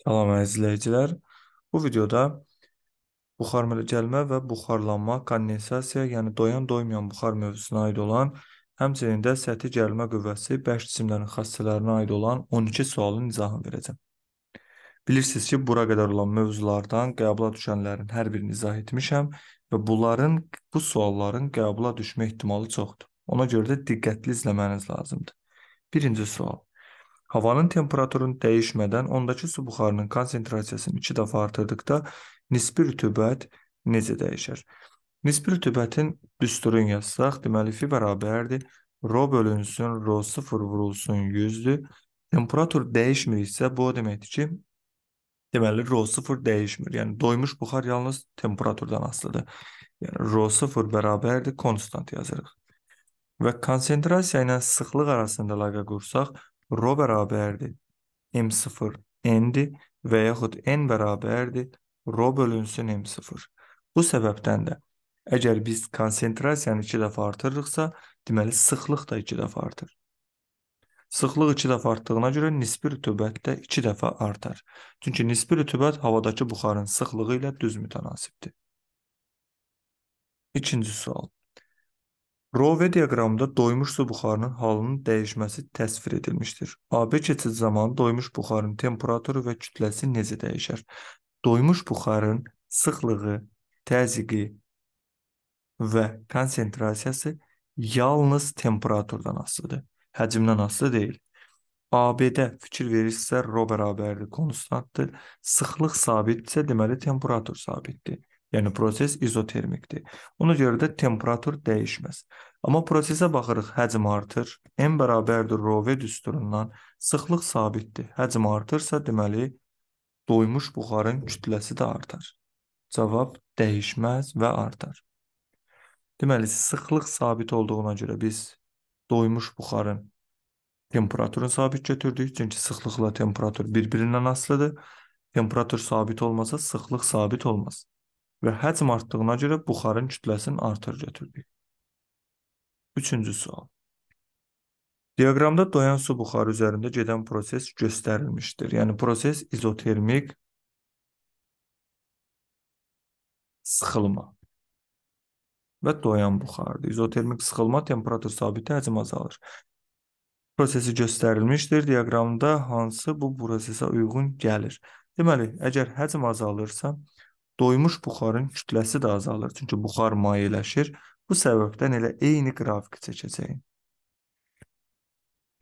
Salam əziz izləyicilər. Bu videoda buxar gəlmə və buxarlanma, kondensasiya, yəni doyan-doymayan buxar mövzusuna aid olan, həmçinin də səthi gəlmə qüvvəsi, bəş cisimlərin xassələrinə aid olan 12 sualın izahını verəcəm. Bilirsiniz ki, bura qədər olan mövzulardan qəbula düşənlərin hər birini izah etmişəm və bunların bu sualların qəbula düşmə ehtimalı çoxdur. Ona görə də diqqətli izləməniz lazımdır. Birinci sual. Havanın temperaturunu dəyişmədən ondakı su buxarının konsentrasiyasını 2 dəfə artırdıqda nisbi rütubət necə dəyişir? Nisbi rütubətin düsturunu yazsaq, deməli fi bərabərdir rho bölünsün rho 0 vurulsun 100-dür. Temperatur dəyişmir isə bu o deməkdir ki, deməli rho 0 dəyişmir. Yəni doymuş buxar yalnız temperaturdan asılıdır. Yəni rho 0 bərabərdir konstant yazırıq. Və konsentrasiya ilə sıxlıq arasında əlaqə qursaq, rho bərabərdir m0 n-dir və yaxud n bərabərdir rho bölünsün m0. Bu səbəbdən də əgər biz konsentrasiyanı 2 dəfə artırırıqsa, deməli sıxlıq da 2 dəfə artır. Sıxlıq 2 dəfə artdığına görə nisbi rütubət də 2 dəfə artar. Çünki nisbi rütubət havadakı buxarın sıxlığı ilə düz mütənasibdir. İkinci sual. Rove diaqramında doymuş su buxarının halının dəyişməsi təsvir edilmişdir. AB keçid zamanı doymuş buxarın temperaturu və kütləsi necə dəyişər? Doymuş buxarın sıxlığı, təzyiqi və konsentrasiyası yalnız temperaturdan asılıdır. Həcmdən asılı deyil. AB-də fikir verirsə, rho bərabərdir, konstantdır. Sıxlıq sabitdirsə, deməli temperatur sabitdir. Yəni proses izotermikdir. Ona görə də temperatur dəyişməz. Amma prosesə baxırıq, həcm artır. M bərabərdir ρV düsturundan. Sıxlıq sabitdir. Həcm artırsa, deməli doymuş buxarın kütləsi də artar. Cavab dəyişməz və artar. Deməli, sıxlıq sabit olduğuna görə biz doymuş buxarın temperaturunu sabit götürdük. Çünki sıxlıqla temperatur bir-birindən asılıdır. Temperatur sabit olmasa sıxlıq sabit olmaz və həcm artdığına görə buxarın kütləsini artır götürdük. Üçüncü sual. Diaqramda doyan su buxarı üzərində gedən proses göstərilmişdir. Yəni proses izotermik sıxılma və doyan buxardır. İzotermik sıxılma temperatur sabiti həcm azalır. Prosesi göstərilmişdir. Diaqramda hansı bu prosesə uyğun gəlir? Deməli, əgər həcm azalırsa, Doymuş buxarın kütləsi də azalır, çünki buxar mayeləşir. Bu səbəbdən elə eyni qrafiki çəkəcəyik.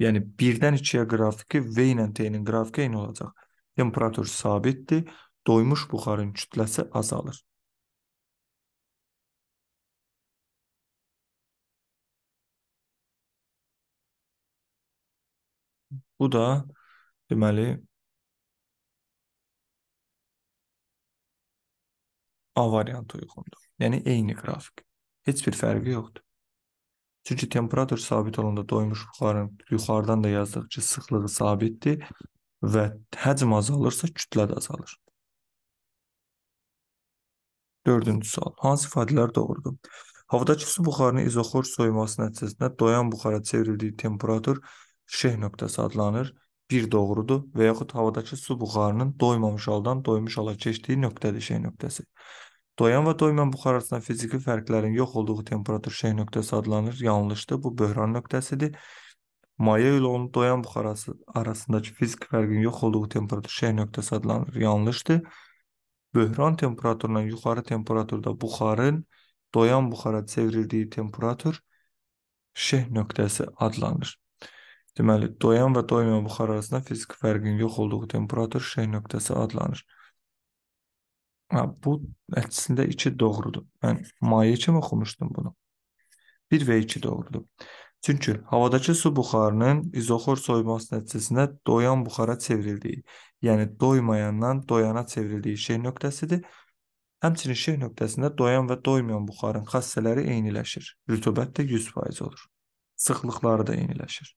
Yəni 1-dən 2-yə qrafiki V ilə T-nin qrafiki eyni olacaq. Temperatur sabitdir, doymuş buxarın kütləsi azalır. Bu da deməli A variantı uyğundur. Yəni eyni qrafik. Heç bir fərqi yoxdur. Çünki temperatur sabit olanda doymuş buxarın yuxarıdan da yazdıq ki, sıxlığı sabitdir və həcm azalırsa kütlə də azalır. Dördüncü sual. Hansı ifadələr doğrudur? Havadakı su buxarının izoxor soyuması nəticəsində doyan buxara çevrildiyi temperatur şeh nöqtəsi adlanır. Bir doğrudur və yaxud havadakı su buxarının doymamış haldan doymuş hala keçdiyi nöqtədir şeh nöqtəsi. Doyan və doymayan buxar arasında fiziki fərqlərin yox olduğu temperatur şey nöqtəsi adlanır. Yanlışdır. Bu böhran nöqtəsidir. Maya ilə onun doyan buxar arasındakı fiziki fərqin yox olduğu temperatur şey nöqtəsi adlanır. Yanlışdır. Böhran temperaturla yuxarı temperaturda buxarın doyan buxara çevrildiyi temperatur şeh nöqtəsi adlanır. Deməli, doyan və doymayan buxar arasında fiziki fərqin yox olduğu temperatur şeh nöqtəsi adlanır. Ha, bu əslində iki doğrudur. Mən maye kimi oxumuşdum bunu. 1 və 2 doğrudur. Çünki havadakı su buxarının izoxor soyuması nəticəsində doyan buxara çevrildiyi, yəni doymayandan doyana çevrildiyi şey nöqtəsidir. Həmçinin şey nöqtəsində doyan və doymayan buxarın xassələri eyniləşir. Rütubət də 100% olur. Sıxlıqları da eyniləşir.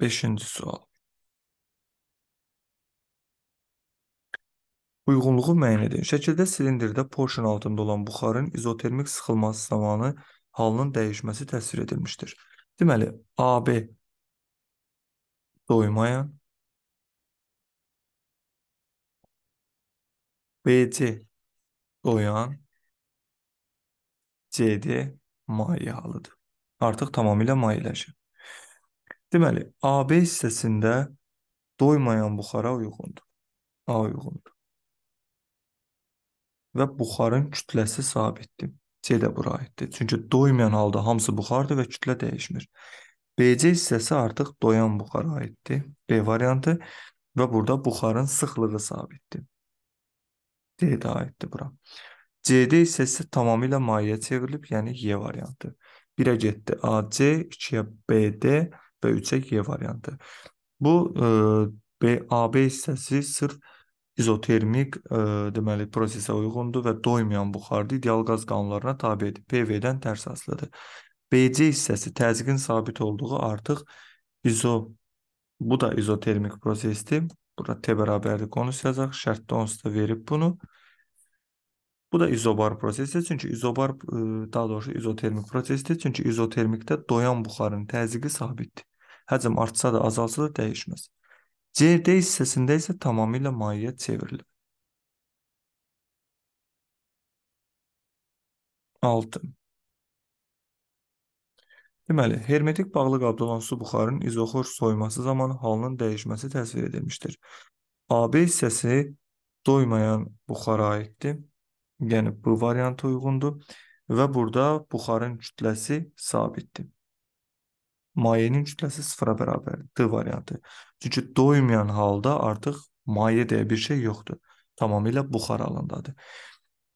Beşinci sual. Uyğunluğu müəyyən edin. Şəkildə silindirdə porşun altında olan buxarın izotermik sıxılması zamanı halının dəyişməsi təsvir edilmişdir. Deməli, AB doymayan, BC doyan, CD maye halıdır. Artıq tamamilə mayeləşib. Deməli, AB hissəsində doymayan buxara uyğundur. A uyğundur. Və buxarın kütləsi sabitdir. C də bura aiddir. Çünki doymayan halda hamısı buxardır və kütlə dəyişmir. BC hissəsi artıq doyan buxara aiddir. B variantı və burada buxarın sıxlığı sabitdir. D də aiddir bura. CD hissəsi tamamilə mayeyə çevrilib, yəni Y variantı. 1-ə getdi AC, 2-yə BD, və 3-ə G variantı. Bu B AB hissəsi sırf izotermik ə, deməli prosesə uyğundur və doymayan buxarda ideal qaz qanunlarına tabedir. PV-dən tərs asılıdır. BC hissəsi təzyiqin sabit olduğu artıq izo bu da izotermik prosesdir. Burada T bərabərlik qonus yazacaq. Şərtdə onsuz da verib bunu. Bu da izobar prosesdir. Çünki izobar daha doğrusu izotermik prosesdir. Çünki izotermikdə doyan buxarın təzyiqi sabitdir. Həcm artsa da, azalsa da dəyişməz. CD hissəsində isə tamamilə mayeyə çevrilir. 6. Deməli, hermetik bağlı qabda olan su buxarının izoxor soyması zamanı halının dəyişməsi təsvir edilmişdir. AB hissəsi doymayan buxara aiddir. Yəni B variantı uyğundur və burada buxarın kütləsi sabitdir mayenin kütləsi sıfıra bərabərdir. D variantı. Çünki doymayan halda artıq maye deyə bir şey yoxdur. Tamamilə buxar halındadır.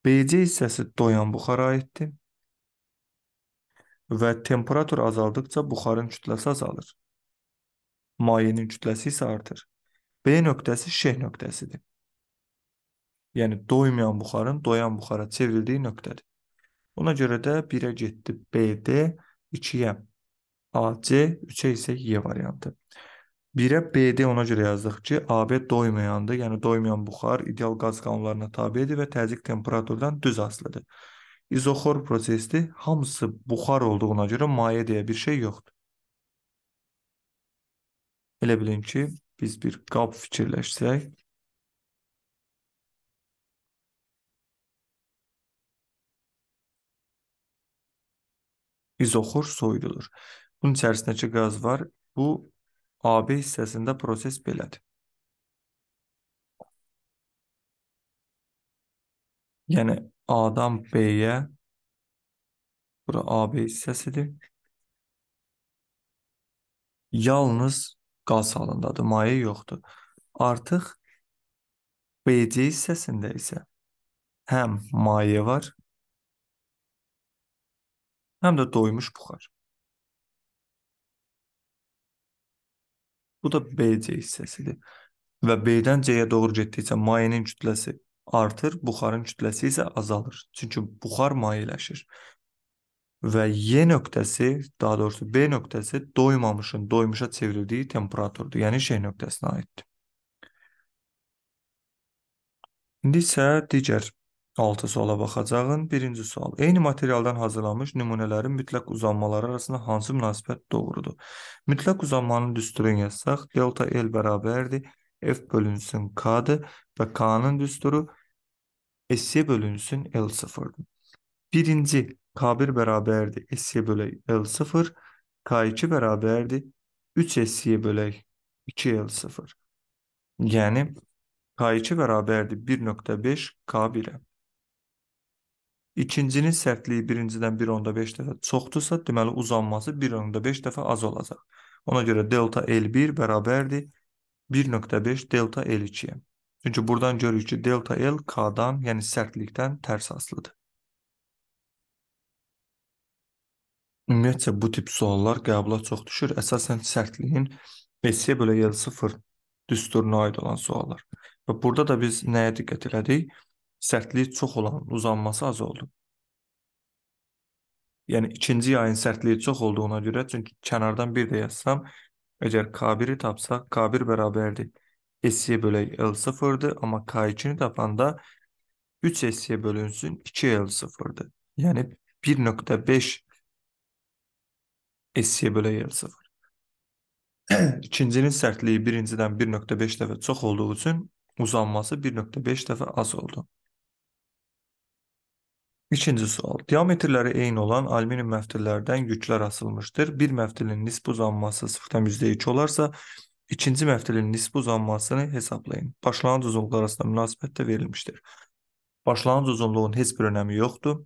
BC hissəsi doyan buxara aiddir. Və temperatur azaldıqca buxarın kütləsi azalır. Mayenin kütləsi isə artır. B nöqtəsi Ş nöqtəsidir. Yəni doymayan buxarın doyan buxara çevrildiyi nöqtədir. Ona görə də 1-ə getdi BD, 2-yə AC, 3-ə isə Y variantı. 1-ə BD ona görə yazdıq ki, AB doymayandır, yəni doymayan buxar ideal qaz qanunlarına tabedir və təzyiq temperaturdan düz asılıdır. İzoxor prosesdir, hamısı buxar olduğuna görə maye deyə bir şey yoxdur. Elə bilin ki, biz bir qab fikirləşsək, izoxor soyudulur. Bunun içərisindəki qaz var. Bu AB hissəsində proses belədir. Yəni A-dan B-yə bura AB hissəsidir. Yalnız qaz halındadır, maye yoxdur. Artıq BC hissəsində isə həm maye var, həm də doymuş buxar. Bu da BC hissəsidir. Və B-dən C-yə doğru getdikcə mayenin kütləsi artır, buxarın kütləsi isə azalır. Çünki buxar mayeləşir. Və Y nöqtəsi, daha doğrusu B nöqtəsi doymamışın doymuşa çevrildiyi temperaturdur. Yəni şey nöqtəsinə aiddir. İndi isə digər 6 suala baxacağın. Birinci sual. Eyni materialdan hazırlanmış nümunələrin mütləq uzanmaları arasında hansı münasibət doğrudur? Mütləq uzanmanın düsturunu yazsaq, delta L bərabərdir. F bölünsün K-dır və K-nın düsturu S bölünsün L0-dır. Birinci K1 bərabərdir S bölək L0, K2 bərabərdir 3 S bölək 2 L0. Yəni K2 bərabərdir 1.5 K1-ə. İkincinin sərtliyi birincidən 1.5 dəfə çoxdursa, deməli uzanması 1.5 dəfə az olacaq. Ona görə delta L1 bərabərdir 1.5 delta L2-yə. Çünki buradan görürük ki, delta L K-dan, yəni sərtlikdən tərs asılıdır. Ümumiyyətcə, bu tip suallar qəbula çox düşür. Əsasən sərtliyin SC bölə L0 düsturuna aid olan suallar. Və burada da biz nəyə diqqət elədik? sərtliyi çox olan uzanması az oldu. Yəni ikinci yayın sərtliyi çox olduğuna görə çünki kənardan bir də yazsam, əgər K1-i tapsaq, K1 bərabərdir. S-yə bölək L0-dır, amma K2-ni tapanda 3 S-yə bölünsün 2 L0-dır. Yəni 1.5 S-yə bölək L0. İkincinin sərtliyi birincidən 1.5 dəfə çox olduğu üçün uzanması 1.5 dəfə az oldu. İkinci sual. Diametrləri eyni olan alüminium məftillərdən yüklər asılmışdır. Bir məftilin nisbi uzanması 0,2 olarsa, ikinci məftilin nisbi uzanmasını hesablayın. Başlanğıc uzunluqlar arasında münasibət də verilmişdir. Başlanğıc uzunluğun heç bir önəmi yoxdur.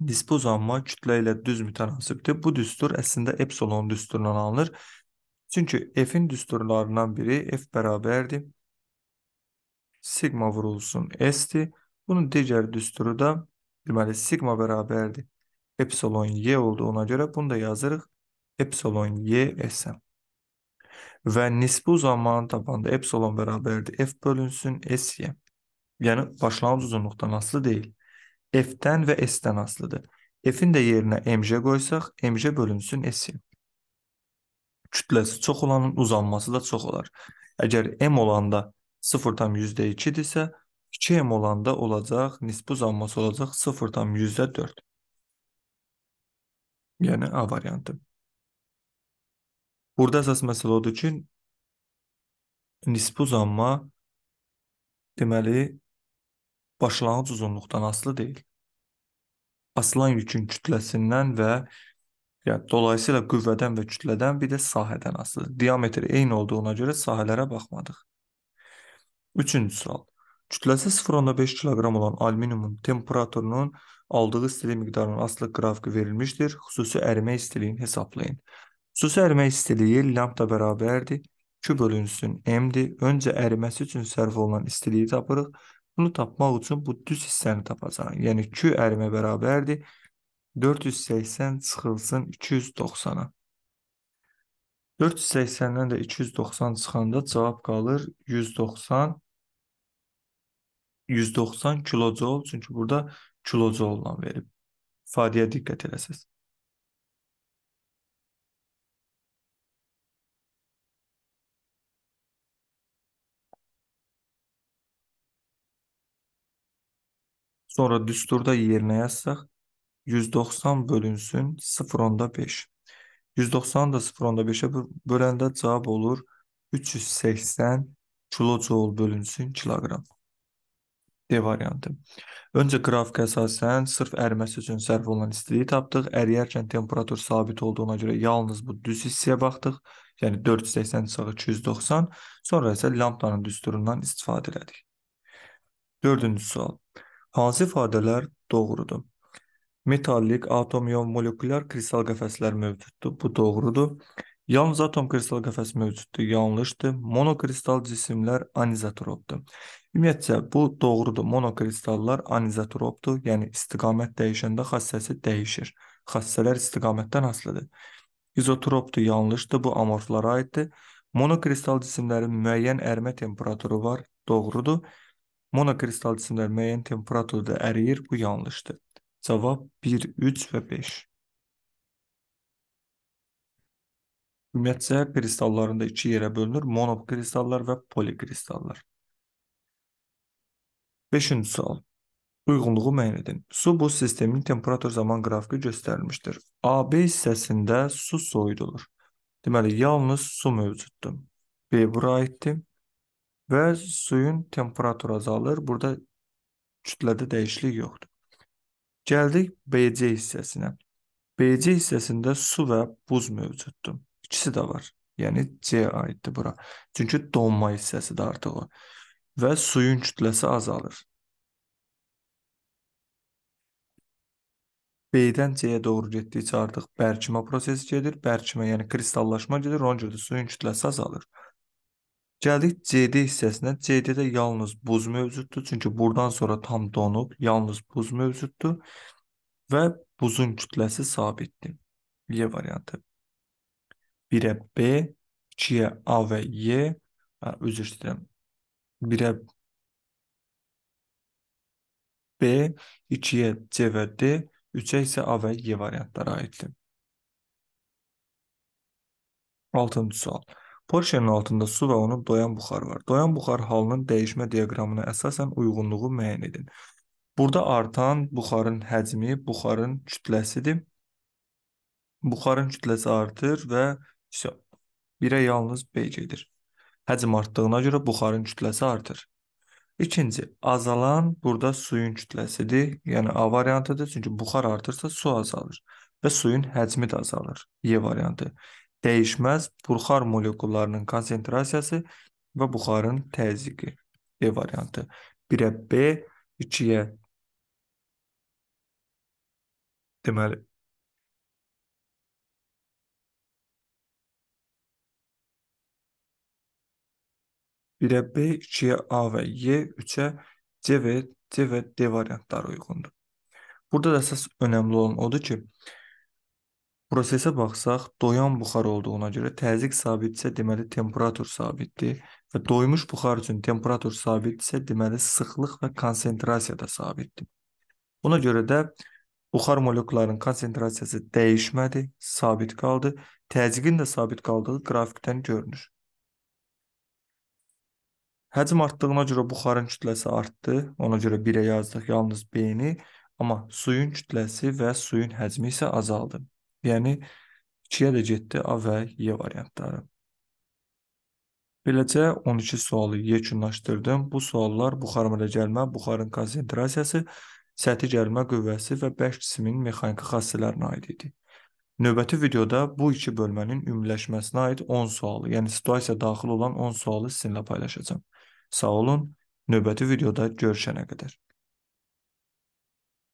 Nisbi uzanma kütlə ilə düz mütənasibdir. Bu düstur əslində epsilon düsturundan alınır. Çünki F-in düsturlarından biri F bərabərdir. Sigma vurulsun S-dir. Bunun digər düsturu da Deməli, sigma bərabərdir. Epsilon y olduğuna görə bunu da yazırıq. Epsilon y sm. Və nisbi uzamanın tabanda epsilon bərabərdir. F bölünsün s y. Yəni, başlanğıc uzunluqdan asılı deyil. F-dən və S-dən asılıdır. F-in də yerinə mj qoysaq, mj bölünsün s-i. Kütləsi çox olanın uzanması da çox olar. Əgər m olanda 0,2-dirsə, 2m olanda olacaq, nisbi uzanması olacaq 0,4. Yəni A variantı. Burada əsas məsələ odur ki, nisbi uzanma deməli başlanğıc uzunluqdan asılı deyil. Asılan yükün kütləsindən və yəni dolayısıyla qüvvədən və kütlədən bir də sahədən asılıdır. Diametri eyni olduğuna görə sahələrə baxmadıq. Üçüncü sual. Kütləsi 0.5 kq olan alüminiumun temperaturunun aldığı istili miqdarının asılı qrafiqi verilmişdir. Xüsusi ərimə istiliyini hesablayın. Xüsusi ərimə istiliyi lambda bərabərdir. Q bölünsün M-dir. Öncə əriməsi üçün sərf olunan istiliyi tapırıq. Bunu tapmaq üçün bu düz hissəni tapacağıq. Yəni Q ərimə bərabərdir. 480 çıxılsın 290-a. 480-dən də 290 çıxanda cavab qalır 190 190 kilocol, çünki burada kilocolla verib. İfadəyə diqqət eləsəz. Sonra düsturda yerinə yazsaq 190 bölünsün 0.5. 190 da 0.5-ə böləndə cavab olur 380 kilocol bölünsün kiloqram. D variantı. Öncə qrafikə əsasən sırf əriməsi üçün sərf olunan istiliyi tapdıq. Əriyərkən temperatur sabit olduğuna görə yalnız bu düz hissəyə baxdıq. Yəni 480 çığı 290. Sonra isə lampanın düsturundan istifadə elədik. Dördüncü sual. Hansı ifadələr doğrudur? Metallik, atom, ion, molekulyar kristal qəfəslər mövcuddur. Bu doğrudur. Yalnız atom kristal qəfəsi mövcuddur, yanlışdır. Monokristal cisimlər anizotropdur. Ümumiyyətcə bu doğrudur. Monokristallar anizotropdur, yəni istiqamət dəyişəndə xassəsi dəyişir. Xassələr istiqamətdən asılıdır. İzotropdur, yanlışdır, bu amorflara aiddir. Monokristal cisimlərin müəyyən ərimə temperaturu var, doğrudur. Monokristal cisimlər müəyyən temperaturda əriyir, bu yanlışdır. Cavab 1, 3 və 5. Ümumiyyətcə kristallarında iki yerə bölünür: monokristallar və polikristallar. Beşinci sual. Uyğunluğu müəyyən edin. Su buz sisteminin temperatur zaman qrafiki göstərilmişdir. AB hissəsində su soyudulur. Deməli, yalnız su mövcuddur. B bura aiddir. Və suyun temperaturu azalır. Burada kütlədə dəyişiklik yoxdur. Gəldik BC hissəsinə. BC hissəsində su və buz mövcuddur. İkisi də var. Yəni C aiddir bura. Çünki donma hissəsidir artıq o və suyun kütləsi azalır. B-dən C-yə doğru getdikcə artıq bərkimə prosesi gedir. Bərkimə, yəni kristallaşma gedir, ona görə də suyun kütləsi azalır. Gəldik CD hissəsinə. CD-də də yalnız buz mövcuddur, çünki buradan sonra tam donub, yalnız buz mövcuddur və buzun kütləsi sabitdir. Y variantı. 1-ə B, 2-yə A və Y, hə, üzr istəyirəm, 1-ə B, 2-yə C və D, 3-ə isə A və Y e variantları aiddir. 6-cı sual. Porşenin altında su və onu doyan buxar var. Doyan buxar halının dəyişmə diaqramına əsasən uyğunluğu müəyyən edin. Burada artan buxarın həcmi buxarın kütləsidir. Buxarın kütləsi artır və işte 1-ə yalnız B gedir. Həcm artdığına görə buxarın kütləsi artır. İkinci, azalan burada suyun kütləsidir. Yəni A variantıdır. Çünki buxar artırsa su azalır və suyun həcmi də azalır. Y variantı. Dəyişməz buxar molekullarının konsentrasiyası və buxarın təzyiqi. E variantı. 1-ə B, 2-yə deməli 1-ə B, 2-yə A və Y, 3-ə C və C və D variantları uyğundur. Burada da əsas önəmli olan odur ki, prosesə baxsaq, doyan buxar olduğuna görə təzyiq sabitsə, deməli temperatur sabitdir və doymuş buxar üçün temperatur sabitsə, deməli sıxlıq və konsentrasiya da sabitdir. Buna görə də buxar molekullarının konsentrasiyası dəyişmədi, sabit qaldı. Təzyiqin də sabit qaldığı qrafikdən görünür. Həcm artdığına görə buxarın kütləsi artdı. Ona görə 1-ə yazdıq yalnız B-ni, amma suyun kütləsi və suyun həcmi isə azaldı. Yəni 2-yə də getdi A və Y variantları. Beləcə 12 sualı yekunlaşdırdım. Bu suallar buxar mələ gəlmə, buxarın konsentrasiyası, səthi gəlmə qüvvəsi və 5 cismin mexaniki xassələrinə aid idi. Növbəti videoda bu iki bölmənin ümumiləşməsinə aid 10 sualı, yəni situasiya daxil olan 10 sualı sizinlə paylaşacağam. Sağ olun. Növbəti videoda görüşənə qədər.